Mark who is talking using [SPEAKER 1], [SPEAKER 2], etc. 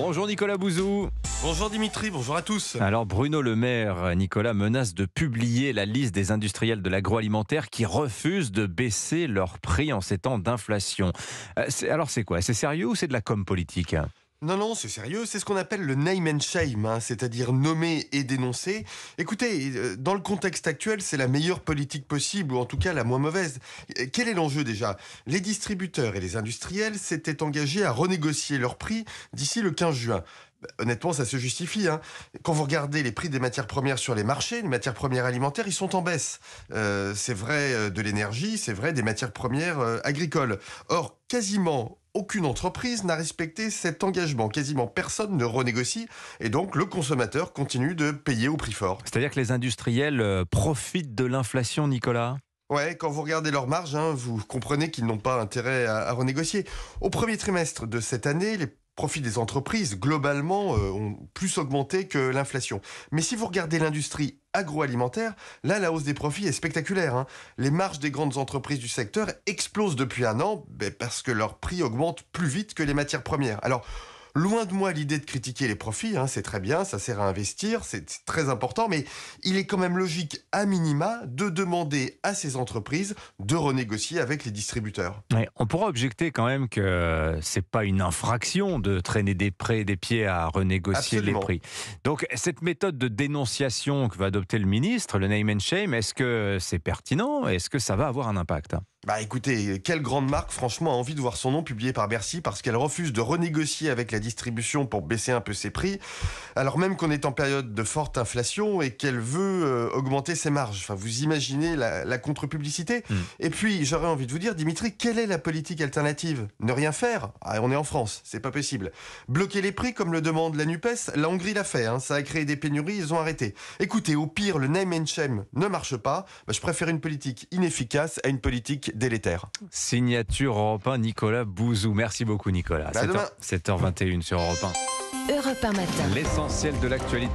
[SPEAKER 1] Bonjour Nicolas Bouzou. Bonjour Dimitri, bonjour à tous. Alors Bruno Le Maire, euh, Nicolas menace de publier la liste des industriels de l'agroalimentaire qui refusent de baisser leurs prix en ces temps d'inflation. Euh, alors c'est quoi C'est sérieux ou c'est de la com politique
[SPEAKER 2] non, non, c'est sérieux, c'est ce qu'on appelle le name and shame, hein, c'est-à-dire nommer et dénoncer. Écoutez, euh, dans le contexte actuel, c'est la meilleure politique possible, ou en tout cas la moins mauvaise. Euh, quel est l'enjeu déjà Les distributeurs et les industriels s'étaient engagés à renégocier leurs prix d'ici le 15 juin. Bah, honnêtement, ça se justifie. Hein. Quand vous regardez les prix des matières premières sur les marchés, les matières premières alimentaires, ils sont en baisse. Euh, c'est vrai de l'énergie, c'est vrai des matières premières agricoles. Or, quasiment aucune entreprise n'a respecté cet engagement. Quasiment personne ne renégocie et donc le consommateur continue de payer au prix fort.
[SPEAKER 1] C'est-à-dire que les industriels euh, profitent de l'inflation, Nicolas
[SPEAKER 2] Ouais, quand vous regardez leurs marges, hein, vous comprenez qu'ils n'ont pas intérêt à, renégocier. Au premier trimestre de cette année, les profits des entreprises, globalement, euh, ont plus augmenté que l'inflation. Mais si vous regardez l'industrie agroalimentaire, là, la hausse des profits est spectaculaire. Hein. Les marges des grandes entreprises du secteur explosent depuis un an ben, parce que leurs prix augmentent plus vite que les matières premières. Alors, Loin de moi l'idée de critiquer les profits, hein, c'est très bien, ça sert à investir, c'est très important, mais il est quand même logique, à minima, de demander à ces entreprises de renégocier avec les distributeurs.
[SPEAKER 1] on pourra objecter quand même que c'est pas une infraction de traîner des prêts, des pieds à renégocier les prix. Donc cette méthode de dénonciation que va adopter le ministre, le name and shame, est-ce que c'est pertinent Est-ce que ça va avoir un
[SPEAKER 2] impact bah écoutez, quelle grande marque franchement a envie de voir son nom publié par Bercy parce qu'elle refuse de renégocier avec la distribution pour baisser un peu ses prix, alors même qu'on est en période de forte inflation et qu'elle veut euh, augmenter ses marges. Enfin, vous imaginez la, contre-publicité. Hmm. Et puis, j'aurais envie de vous dire, Dimitri, quelle est la politique alternative Ne rien faire ah, On est en France, c'est pas possible. Bloquer les prix comme le demande la NUPES, la Hongrie l'a fait, hein, ça a créé des pénuries, ils ont arrêté. Écoutez, au pire, le name and shame ne marche pas, bah, je préfère une politique inefficace à une politique délétère.
[SPEAKER 1] Signature Europe Nicolas Bouzou. Merci beaucoup, Nicolas. 7 h 21 sur Europe 1. matin. L'essentiel de l'actualité.